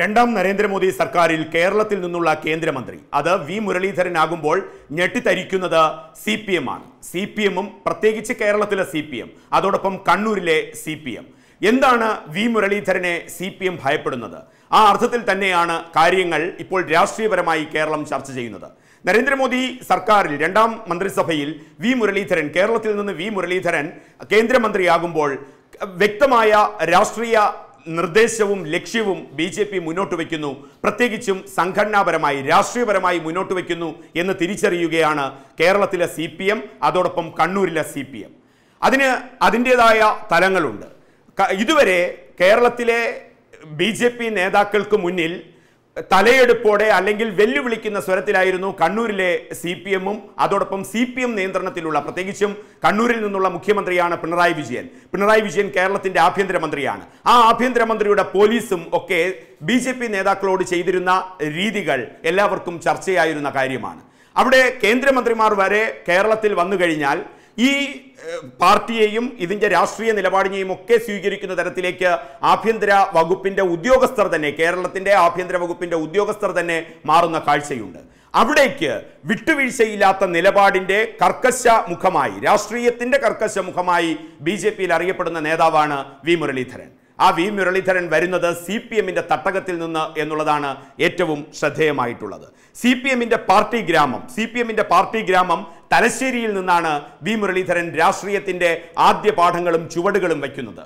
രണ്ടാം നരേന്ദ്രമോദി സർക്കാരിൽ കേരളത്തിൽ നിന്നുള്ള കേന്ദ്രമന്ത്രി അത് വി ആകുമ്പോൾ ഞെട്ടിത്തരിക്കുന്നത് സി പി എം ആണ് സി പി എമ്മും പ്രത്യേകിച്ച് കേരളത്തിലെ സി പി എം അതോടൊപ്പം കണ്ണൂരിലെ സി പി എം എന്താണ് വി മുരളീധരനെ സി പി എം ഭയപ്പെടുന്നത് ആ അർത്ഥത്തിൽ തന്നെയാണ് കാര്യങ്ങൾ ഇപ്പോൾ രാഷ്ട്രീയപരമായി കേരളം ചർച്ച ചെയ്യുന്നത് നരേന്ദ്രമോദി സർക്കാരിൽ രണ്ടാം മന്ത്രിസഭയിൽ വി മുരളീധരൻ കേരളത്തിൽ നിന്ന് വി മുരളീധരൻ കേന്ദ്രമന്ത്രിയാകുമ്പോൾ വ്യക്തമായ രാഷ്ട്രീയ നിർദ്ദേശവും ലക്ഷ്യവും ബി ജെ പി മുന്നോട്ട് വയ്ക്കുന്നു പ്രത്യേകിച്ചും സംഘടനാപരമായി രാഷ്ട്രീയപരമായി മുന്നോട്ട് വയ്ക്കുന്നു എന്ന് തിരിച്ചറിയുകയാണ് കേരളത്തിലെ സി പി എം അതോടൊപ്പം കണ്ണൂരിലെ സി പി എം അതിന് അതിൻ്റേതായ തലങ്ങളുണ്ട് ഇതുവരെ കേരളത്തിലെ ബി ജെ പി നേതാക്കൾക്ക് മുന്നിൽ തലയെടുപ്പോടെ അല്ലെങ്കിൽ വെല്ലുവിളിക്കുന്ന സ്വരത്തിലായിരുന്നു കണ്ണൂരിലെ സി പി എമ്മും അതോടൊപ്പം സി പി എം നിയന്ത്രണത്തിലുള്ള പ്രത്യേകിച്ചും കണ്ണൂരിൽ നിന്നുള്ള മുഖ്യമന്ത്രിയാണ് പിണറായി വിജയൻ പിണറായി വിജയൻ കേരളത്തിന്റെ ആഭ്യന്തരമന്ത്രിയാണ് ആ ആഭ്യന്തരമന്ത്രിയുടെ പോലീസും ഒക്കെ ബി ജെ പി നേതാക്കളോട് ചെയ്തിരുന്ന രീതികൾ എല്ലാവർക്കും ചർച്ചയായിരുന്ന കാര്യമാണ് അവിടെ കേന്ദ്രമന്ത്രിമാർ വരെ കേരളത്തിൽ വന്നു കഴിഞ്ഞാൽ ഈ പാർട്ടിയെയും ഇതിൻ്റെ രാഷ്ട്രീയ നിലപാടിനെയും ഒക്കെ സ്വീകരിക്കുന്ന തരത്തിലേക്ക് ആഭ്യന്തര വകുപ്പിൻ്റെ ഉദ്യോഗസ്ഥർ തന്നെ കേരളത്തിൻ്റെ ആഭ്യന്തര വകുപ്പിൻ്റെ ഉദ്യോഗസ്ഥർ തന്നെ മാറുന്ന കാഴ്ചയുണ്ട് അവിടേക്ക് വിട്ടുവീഴ്ചയില്ലാത്ത നിലപാടിൻ്റെ കർക്കശ മുഖമായി രാഷ്ട്രീയത്തിൻ്റെ കർക്കശ മുഖമായി ബി ജെ പിയിൽ അറിയപ്പെടുന്ന നേതാവാണ് വി മുരളീധരൻ ആ വി മുരളീധരൻ വരുന്നത് സി പി എമ്മിൻ്റെ തട്ടകത്തിൽ നിന്ന് എന്നുള്ളതാണ് ഏറ്റവും ശ്രദ്ധേയമായിട്ടുള്ളത് സി പി എമ്മിന്റെ പാർട്ടി ഗ്രാമം സി പി എമ്മിന്റെ പാർട്ടി ഗ്രാമം തലശ്ശേരിയിൽ നിന്നാണ് വി മുരളീധരൻ രാഷ്ട്രീയത്തിന്റെ ആദ്യ പാഠങ്ങളും ചുവടുകളും വയ്ക്കുന്നത്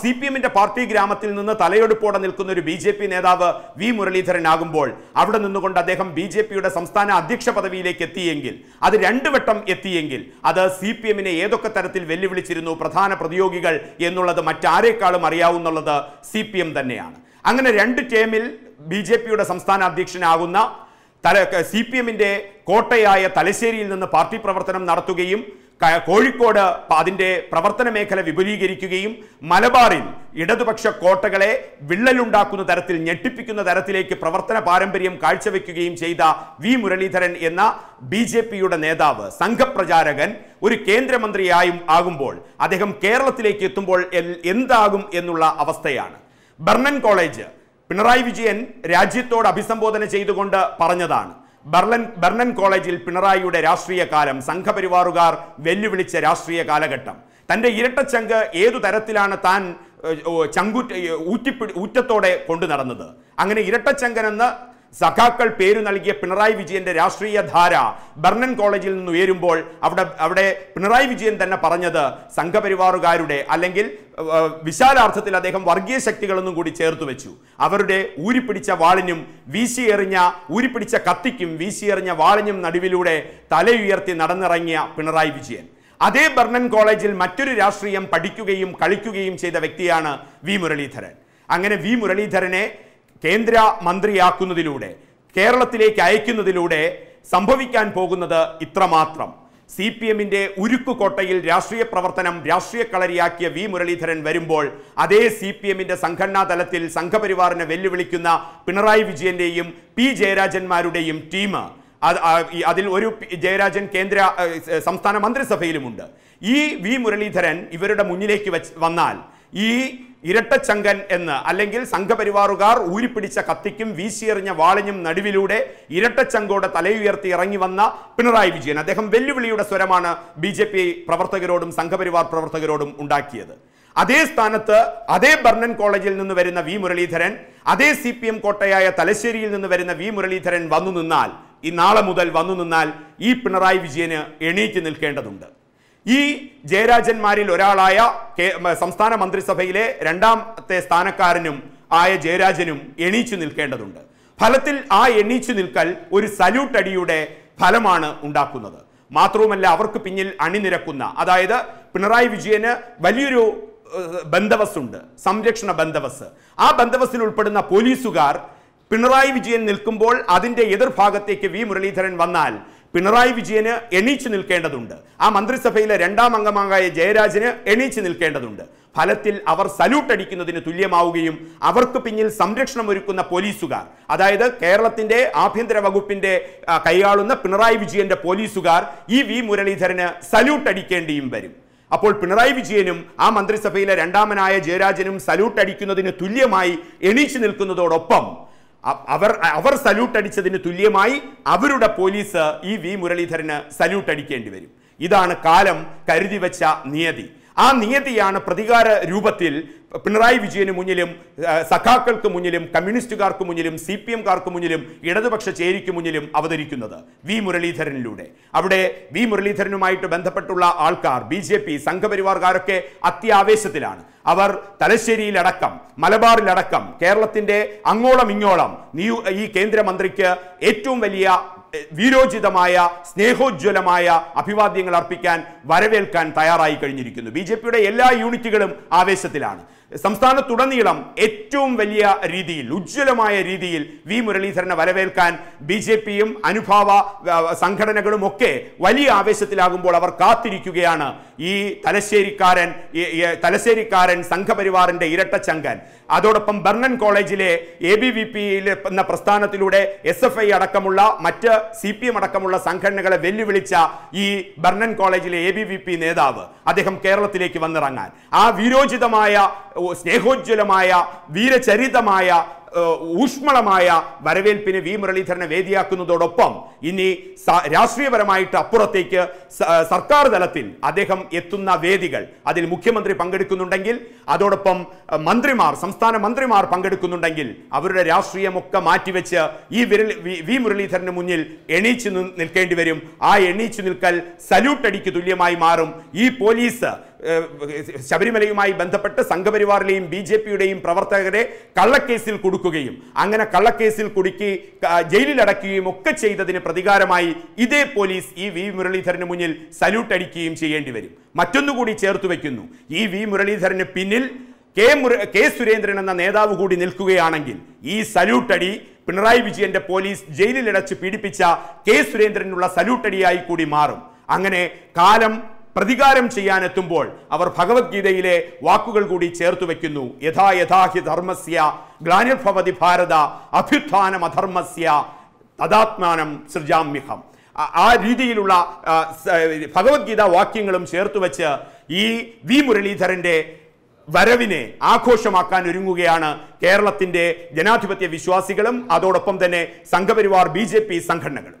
സി പി എമ്മിന്റെ പാർട്ടി ഗ്രാമത്തിൽ നിന്ന് തലയെടുപ്പോടെ നിൽക്കുന്ന ഒരു ബി ജെ പി നേതാവ് വി മുരളീധരൻ ആകുമ്പോൾ അവിടെ നിന്നുകൊണ്ട് അദ്ദേഹം ബി ജെ പിയുടെ സംസ്ഥാന അധ്യക്ഷ പദവിയിലേക്ക് എത്തിയെങ്കിൽ അത് രണ്ടു വട്ടം എത്തിയെങ്കിൽ അത് സി പി എമ്മിനെ ഏതൊക്കെ തരത്തിൽ വെല്ലുവിളിച്ചിരുന്നു പ്രധാന പ്രതിയോഗികൾ എന്നുള്ളത് മറ്റാരേക്കാളും അറിയാവുന്നുള്ളത് സി പി എം തന്നെയാണ് അങ്ങനെ രണ്ട് ടേമിൽ ബി ജെ പിയുടെ സംസ്ഥാന അധ്യക്ഷനാകുന്ന തല സി പി എമ്മിൻ്റെ കോട്ടയായ തലശ്ശേരിയിൽ നിന്ന് പാർട്ടി പ്രവർത്തനം നടത്തുകയും കോഴിക്കോട് അതിൻ്റെ പ്രവർത്തന മേഖല വിപുലീകരിക്കുകയും മലബാറിൽ ഇടതുപക്ഷ കോട്ടകളെ വിള്ളലുണ്ടാക്കുന്ന തരത്തിൽ ഞെട്ടിപ്പിക്കുന്ന തരത്തിലേക്ക് പ്രവർത്തന പാരമ്പര്യം കാഴ്ചവെക്കുകയും ചെയ്ത വി മുരളീധരൻ എന്ന ബി ജെ പിയുടെ നേതാവ് സംഘപ്രചാരകൻ ഒരു കേന്ദ്രമന്ത്രിയായും ആകുമ്പോൾ അദ്ദേഹം കേരളത്തിലേക്ക് എത്തുമ്പോൾ എന്താകും എന്നുള്ള അവസ്ഥയാണ് ബർണൻ കോളേജ് പിണറായി വിജയൻ രാജ്യത്തോട് അഭിസംബോധന ചെയ്തുകൊണ്ട് പറഞ്ഞതാണ് ബെർലൻ ബെർണൻ കോളേജിൽ പിണറായിയുടെ രാഷ്ട്രീയ കാലം സംഘപരിവാറുകാർ വെല്ലുവിളിച്ച രാഷ്ട്രീയ കാലഘട്ടം തൻ്റെ ഇരട്ടച്ചങ്ക് ഏതു തരത്തിലാണ് താൻ ചങ്കുറ്റ ഊറ്റിപ്പിടി ഊറ്റത്തോടെ കൊണ്ടു നടന്നത് അങ്ങനെ ഇരട്ടച്ചങ്കനെന്ന് സഖാക്കൾ പേരു നൽകിയ പിണറായി വിജയന്റെ രാഷ്ട്രീയ ധാര ബർണൻ കോളേജിൽ നിന്ന് ഉയരുമ്പോൾ അവിടെ അവിടെ പിണറായി വിജയൻ തന്നെ പറഞ്ഞത് സംഘപരിവാറുകാരുടെ അല്ലെങ്കിൽ വിശാലാർത്ഥത്തിൽ അദ്ദേഹം വർഗീയ ശക്തികളൊന്നും കൂടി ചേർത്ത് വെച്ചു അവരുടെ ഊരിപ്പിടിച്ച വാളിനും എറിഞ്ഞ ഊരിപ്പിടിച്ച കത്തിക്കും എറിഞ്ഞ വാളിനും നടുവിലൂടെ തലയുയർത്തി നടന്നിറങ്ങിയ പിണറായി വിജയൻ അതേ ബർണൻ കോളേജിൽ മറ്റൊരു രാഷ്ട്രീയം പഠിക്കുകയും കളിക്കുകയും ചെയ്ത വ്യക്തിയാണ് വി മുരളീധരൻ അങ്ങനെ വി മുരളീധരനെ കേന്ദ്ര മന്ത്രിയാക്കുന്നതിലൂടെ കേരളത്തിലേക്ക് അയക്കുന്നതിലൂടെ സംഭവിക്കാൻ പോകുന്നത് ഇത്രമാത്രം സി പി എമ്മിൻ്റെ ഉരുക്കുകോട്ടയിൽ രാഷ്ട്രീയ പ്രവർത്തനം രാഷ്ട്രീയ കളരിയാക്കിയ വി മുരളീധരൻ വരുമ്പോൾ അതേ സി പി എമ്മിൻ്റെ സംഘടനാ തലത്തിൽ സംഘപരിവാറിനെ വെല്ലുവിളിക്കുന്ന പിണറായി വിജയന്റെയും പി ജയരാജന്മാരുടെയും ടീം അതിൽ ഒരു ജയരാജൻ കേന്ദ്ര സംസ്ഥാന മന്ത്രിസഭയിലുമുണ്ട് ഈ വി മുരളീധരൻ ഇവരുടെ മുന്നിലേക്ക് വന്നാൽ ഈ ഇരട്ടച്ചങ്കൻ എന്ന് അല്ലെങ്കിൽ സംഘപരിവാറുകാർ ഊരിപ്പിടിച്ച കത്തിക്കും വീശിയെറിഞ്ഞ വാളിനും നടുവിലൂടെ ഇരട്ടച്ചങ്കോടെ തലയുയർത്തി ഇറങ്ങി വന്ന പിണറായി വിജയൻ അദ്ദേഹം വെല്ലുവിളിയുടെ സ്വരമാണ് ബി ജെ പി പ്രവർത്തകരോടും സംഘപരിവാർ പ്രവർത്തകരോടും ഉണ്ടാക്കിയത് അതേ സ്ഥാനത്ത് അതേ ബർണൻ കോളേജിൽ നിന്ന് വരുന്ന വി മുരളീധരൻ അതേ സി പി എം കോട്ടയായ തലശ്ശേരിയിൽ നിന്ന് വരുന്ന വി മുരളീധരൻ വന്നു നിന്നാൽ ഈ നാളെ മുതൽ വന്നു നിന്നാൽ ഈ പിണറായി വിജയന് എണീറ്റ് നിൽക്കേണ്ടതുണ്ട് ഈ ജയരാജന്മാരിൽ ഒരാളായ സംസ്ഥാന മന്ത്രിസഭയിലെ രണ്ടാമത്തെ സ്ഥാനക്കാരനും ആയ ജയരാജനും എണീച്ചു നിൽക്കേണ്ടതുണ്ട് ഫലത്തിൽ ആ എണീച്ചു നിൽക്കൽ ഒരു സല്യൂട്ട് അടിയുടെ ഫലമാണ് ഉണ്ടാക്കുന്നത് മാത്രവുമല്ല അവർക്ക് പിന്നിൽ അണിനിരക്കുന്ന അതായത് പിണറായി വിജയന് വലിയൊരു ബന്ധവസ് ഉണ്ട് സംരക്ഷണ ബന്ധവസ് ആ ബന്ധവസ്സിൽ ഉൾപ്പെടുന്ന പോലീസുകാർ പിണറായി വിജയൻ നിൽക്കുമ്പോൾ അതിൻ്റെ എതിർഭാഗത്തേക്ക് വി മുരളീധരൻ വന്നാൽ പിണറായി വിജയന് എണീച്ചു നിൽക്കേണ്ടതുണ്ട് ആ മന്ത്രിസഭയിലെ രണ്ടാം അംഗമായ ജയരാജന് എണീച്ചു നിൽക്കേണ്ടതുണ്ട് ഫലത്തിൽ അവർ സല്യൂട്ട് അടിക്കുന്നതിന് തുല്യമാവുകയും അവർക്ക് പിന്നിൽ സംരക്ഷണം ഒരുക്കുന്ന പോലീസുകാർ അതായത് കേരളത്തിന്റെ ആഭ്യന്തര വകുപ്പിന്റെ കൈയാളുന്ന പിണറായി വിജയന്റെ പോലീസുകാർ ഈ വി മുരളീധരന് സല്യൂട്ട് അടിക്കേണ്ടിയും വരും അപ്പോൾ പിണറായി വിജയനും ആ മന്ത്രിസഭയിലെ രണ്ടാമനായ ജയരാജനും സല്യൂട്ട് അടിക്കുന്നതിന് തുല്യമായി എണീച്ചു നിൽക്കുന്നതോടൊപ്പം അവർ അവർ സല്യൂട്ട് അടിച്ചതിന് തുല്യമായി അവരുടെ പോലീസ് ഈ വി മുരളീധരന് സല്യൂട്ട് അടിക്കേണ്ടി വരും ഇതാണ് കാലം കരുതി വച്ച നിയതി ആ നിയതിയാണ് പ്രതികാര രൂപത്തിൽ പിണറായി വിജയന് മുന്നിലും സഖാക്കൾക്ക് മുന്നിലും കമ്മ്യൂണിസ്റ്റുകാർക്ക് മുന്നിലും സി പി എംകാർക്ക് മുന്നിലും ഇടതുപക്ഷ ചേരിക്ക് മുന്നിലും അവതരിക്കുന്നത് വി മുരളീധരനിലൂടെ അവിടെ വി മുരളീധരനുമായിട്ട് ബന്ധപ്പെട്ടുള്ള ആൾക്കാർ ബി ജെ പി സംഘപരിവാർകാരൊക്കെ അത്യാവേശത്തിലാണ് അവർ തലശ്ശേരിയിലടക്കം മലബാറിലടക്കം കേരളത്തിൻ്റെ അങ്ങോളം ഇങ്ങോളം നിയു ഈ കേന്ദ്രമന്ത്രിക്ക് ഏറ്റവും വലിയ വീരോചിതമായ സ്നേഹോജ്വലമായ അഭിവാദ്യങ്ങൾ അർപ്പിക്കാൻ വരവേൽക്കാൻ തയ്യാറായി കഴിഞ്ഞിരിക്കുന്നു ബി എല്ലാ യൂണിറ്റുകളും ആവേശത്തിലാണ് സംസ്ഥാനത്തുടനീളം ഏറ്റവും വലിയ രീതിയിൽ ഉജ്ജ്വലമായ രീതിയിൽ വി മുരളീധരനെ വരവേൽക്കാൻ ബി ജെ പിയും അനുഭാവ സംഘടനകളും ഒക്കെ വലിയ ആവേശത്തിലാകുമ്പോൾ അവർ കാത്തിരിക്കുകയാണ് ഈ തലശ്ശേരിക്കാരൻ തലശ്ശേരിക്കാരൻ സംഘപരിവാറിന്റെ ഇരട്ടച്ചങ്കൻ അതോടൊപ്പം ബർണൻ കോളേജിലെ എ ബി വി പിയിൽ എന്ന പ്രസ്ഥാനത്തിലൂടെ എസ് എഫ് ഐ അടക്കമുള്ള മറ്റ് സി പി എം അടക്കമുള്ള സംഘടനകളെ വെല്ലുവിളിച്ച ഈ ബർണൻ കോളേജിലെ എ ബി വി പി നേതാവ് അദ്ദേഹം കേരളത്തിലേക്ക് വന്നിറങ്ങാൻ ആ വിരോചിതമായ സ്നേഹോജ്വലമായ വീരചരിതമായ ഊഷ്മളമായ വരവേൽപ്പിനെ വി മുരളീധരനെ വേദിയാക്കുന്നതോടൊപ്പം ഇനി രാഷ്ട്രീയപരമായിട്ട് അപ്പുറത്തേക്ക് സർക്കാർ തലത്തിൽ അദ്ദേഹം എത്തുന്ന വേദികൾ അതിൽ മുഖ്യമന്ത്രി പങ്കെടുക്കുന്നുണ്ടെങ്കിൽ അതോടൊപ്പം മന്ത്രിമാർ സംസ്ഥാന മന്ത്രിമാർ പങ്കെടുക്കുന്നുണ്ടെങ്കിൽ അവരുടെ രാഷ്ട്രീയമൊക്കെ മാറ്റിവെച്ച് ഈ വിരൽ വി മുരളീധരന് മുന്നിൽ എണീച്ചു നിൽക്കേണ്ടി വരും ആ എണീച്ചു നിൽക്കൽ സല്യൂട്ട് തുല്യമായി മാറും ഈ പോലീസ് ശബരിമലയുമായി ബന്ധപ്പെട്ട് സംഘപരിവാറിലെയും ബി ജെ പിയുടെയും പ്രവർത്തകരെ കള്ളക്കേസിൽ കുടുക്കുകയും അങ്ങനെ കള്ളക്കേസിൽ കുടുക്കി ജയിലിലടക്കുകയും ഒക്കെ ചെയ്തതിന് പ്രതികാരമായി ഇതേ പോലീസ് ഈ വി മുരളീധരന് മുന്നിൽ സല്യൂട്ട് അടിക്കുകയും ചെയ്യേണ്ടി വരും മറ്റൊന്നുകൂടി ചേർത്ത് വയ്ക്കുന്നു ഈ വി മുരളീധരന് പിന്നിൽ കെ മുര കെ സുരേന്ദ്രൻ എന്ന നേതാവ് കൂടി നിൽക്കുകയാണെങ്കിൽ ഈ സല്യൂട്ടടി പിണറായി വിജയന്റെ പോലീസ് ജയിലിലടച്ച് പീഡിപ്പിച്ച കെ സുരേന്ദ്രനുള്ള സല്യൂട്ടടിയായി കൂടി മാറും അങ്ങനെ കാലം പ്രതികാരം ചെയ്യാനെത്തുമ്പോൾ അവർ ഭഗവത്ഗീതയിലെ വാക്കുകൾ കൂടി ചേർത്തു വെക്കുന്നു യഥാ യഥാഹി ധർമ്മസ്യ ഗ്ലാനിർഭവതി ഭാരത അഭ്യുത്ഥാനം അധർമ്മസ്യ തദാത്മാനം സൃജാമ്യഹം ആ രീതിയിലുള്ള ഭഗവത്ഗീത വാക്യങ്ങളും ചേർത്ത് വെച്ച് ഈ വി മുരളീധരന്റെ വരവിനെ ആഘോഷമാക്കാൻ ഒരുങ്ങുകയാണ് കേരളത്തിന്റെ ജനാധിപത്യ വിശ്വാസികളും അതോടൊപ്പം തന്നെ സംഘപരിവാർ ബി സംഘടനകളും